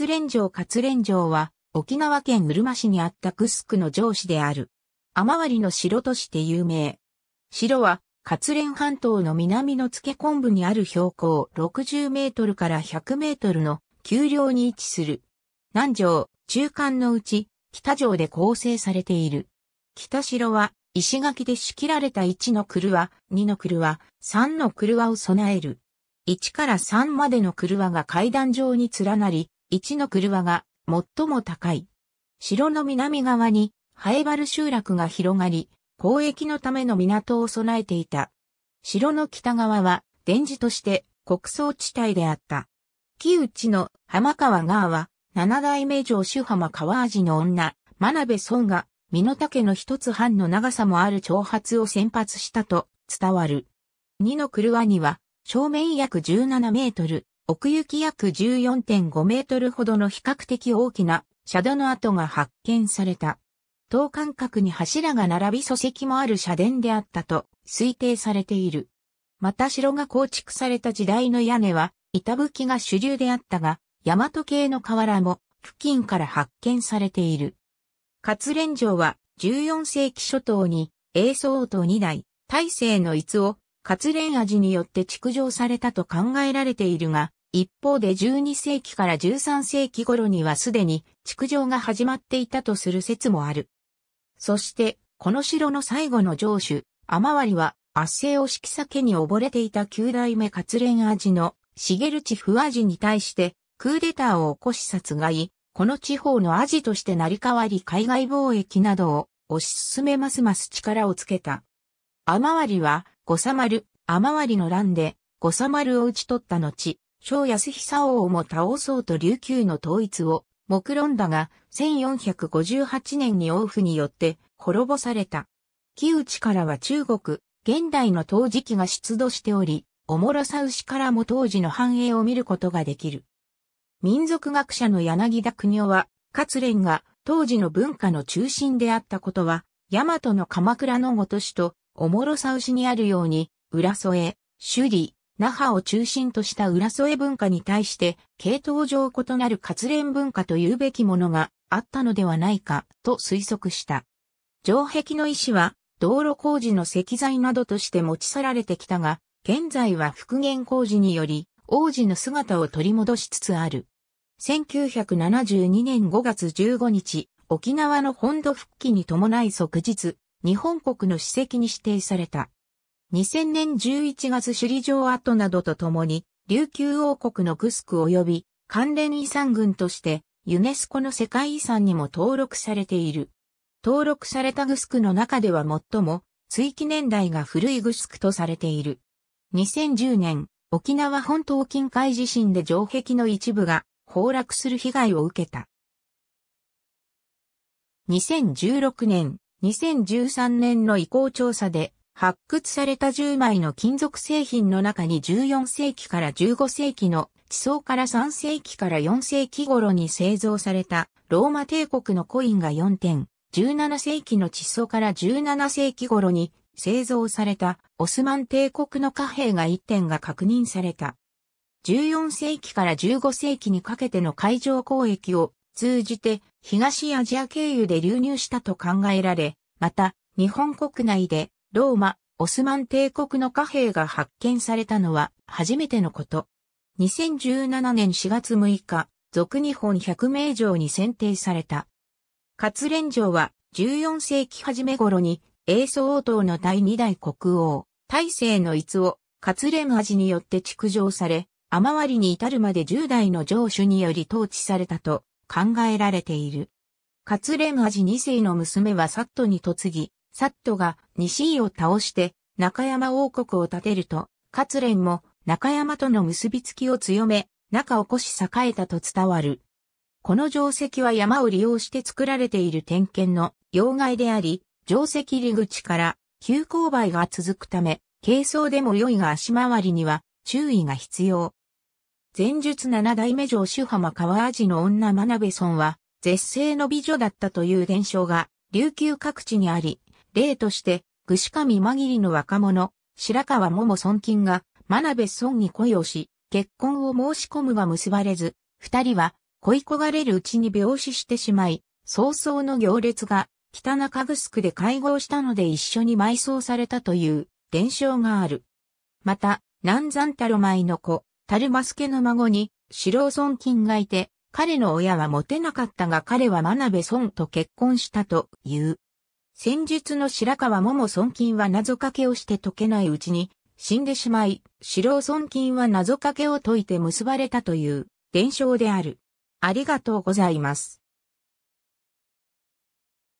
レ連城レ連城は、沖縄県うるま市にあったクスクの城市である。雨割りの城として有名。城は、レ連半島の南の付け昆部にある標高60メートルから100メートルの丘陵に位置する。南城、中間のうち、北城で構成されている。北城は、石垣で仕切られた1の車、2の車、3の車を備える。1から3までの車が階段状に連なり、1の車が最も高い。城の南側にハエバル集落が広がり、交易のための港を備えていた。城の北側は、電磁として国葬地帯であった。木内の浜川川は、七代目城主浜川味の女、真鍋孫が、身の丈の一つ半の長さもある長髪を先発したと伝わる。二の車には、正面約17メートル、奥行き約14.5メートルほどの比較的大きな車道の跡が発見された。等間隔に柱が並び礎石もある社殿であったと推定されている。また城が構築された時代の屋根は板吹きが主流であったが、大和系の瓦も付近から発見されている。活連城は14世紀初頭に英宗と2代、大勢の逸を活連味によって築城されたと考えられているが、一方で12世紀から13世紀頃にはすでに築城が始まっていたとする説もある。そして、この城の最後の城主、雨割は圧政を敷き裂けに溺れていた九代目活連味の茂内不アジに対してクーデターを起こし殺害、この地方のアジとして成り代わり海外貿易などを推し進めますます力をつけた。雨割は、ゴサマル、雨割の乱で、ゴサマルを討ち取った後、小安久王も倒そうと琉球の統一を目論んだが、1458年に王府によって滅ぼされた。木内からは中国、現代の陶磁器が出土しており、おもろさ牛からも当時の繁栄を見ることができる。民族学者の柳田国夫は、活連が当時の文化の中心であったことは、大和の鎌倉のごとしと、おもろさ牛にあるように、浦添、首里、那覇を中心とした浦添文化に対して、系統上異なる活連文化というべきものがあったのではないか、と推測した。城壁の石は、道路工事の石材などとして持ち去られてきたが、現在は復元工事により、王子の姿を取り戻しつつある。1972年5月15日、沖縄の本土復帰に伴い即日、日本国の史跡に指定された。2000年11月首里城跡などとともに、琉球王国のグスク及び関連遺産群としてユネスコの世界遺産にも登録されている。登録されたグスクの中では最も追記年代が古いグスクとされている。2010年、沖縄本島近海地震で城壁の一部が崩落する被害を受けた。2016年、2013年の移行調査で発掘された10枚の金属製品の中に14世紀から15世紀の地層から3世紀から4世紀頃に製造されたローマ帝国のコインが4点、17世紀の地層から17世紀頃に製造されたオスマン帝国の貨幣が1点が確認された。14世紀から15世紀にかけての海上交易を通じて東アジア経由で流入したと考えられ、また日本国内でローマ、オスマン帝国の貨幣が発見されたのは初めてのこと。2017年4月6日、俗日本百名城に選定された。レン城は14世紀初め頃に英祖王党の第2代国王、大勢の逸を活連味によって築城され、雨割りに至るまで10代の城主により統治されたと考えられている。活連味2世の娘はサットに嫁ぎ、サットが西井を倒して中山王国を建てると、カツレンも中山との結びつきを強め、中をこし栄えたと伝わる。この定石は山を利用して作られている点検の要害であり、定石入口から急勾配が続くため、軽装でも良いが足回りには注意が必要。前述七代目城主浜川味の女真鍋村は、絶世の美女だったという伝承が、琉球各地にあり、例として、具志上紛りの若者、白川桃尊金が、真鍋孫に恋をし、結婚を申し込むが結ばれず、二人は恋焦がれるうちに病死してしまい、早々の行列が北中城で会合したので一緒に埋葬されたという伝承がある。また、南山太郎舞の子、樽ス助の孫に、白孫金がいて、彼の親はモテなかったが彼は真鍋孫と結婚したという。戦術の白川桃尊金は謎かけをして解けないうちに死んでしまい、白尊金は謎かけを解いて結ばれたという伝承である。ありがとうございます。